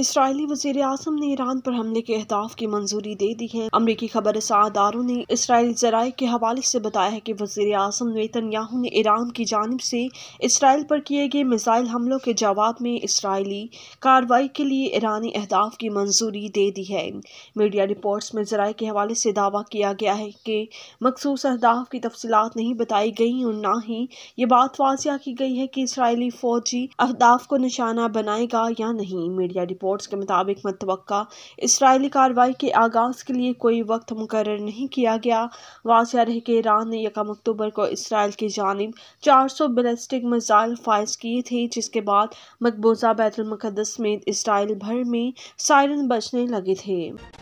Israeli वजीर अजम ने ईरान पर हमले के अहदाफ की मंजूरी दे दी है अमरीकी खबर सादारों ने इसराइल जराये के हवाले से बताया है कि वजीर अजम याहू ने ईरान की जानब से इसराइल पर किए गए मिसाइल हमलों के जवाब में इसराइली कार्रवाई के लिए ईरानी अहदाफ की मंजूरी दे दी है मीडिया रिपोर्ट्स में जराये के हवाले से दावा किया गया है कि मखसूस अहदाफ की तफसलत नहीं बताई गई और ना ही ये बात वाजिया की गई है कि इसराइली फौजी अहदाफ को निशाना बनाएगा या नहीं मीडिया रिपोर्ट रिपोर्ट्स के मुताबिक मतवक़ा इसराइली कार्रवाई के आगाज़ के लिए कोई वक्त मुकर नहीं किया गया वाजिया रहे कि ईरान ने यकम अक्टूबर को इसराइल की जानब चार सौ बेलस्टिक मिज़ाइल फायज किए थे जिसके बाद मकबूजा बैतुलमक़दस समेत इसराइल भर में सायरन बजने लगे थे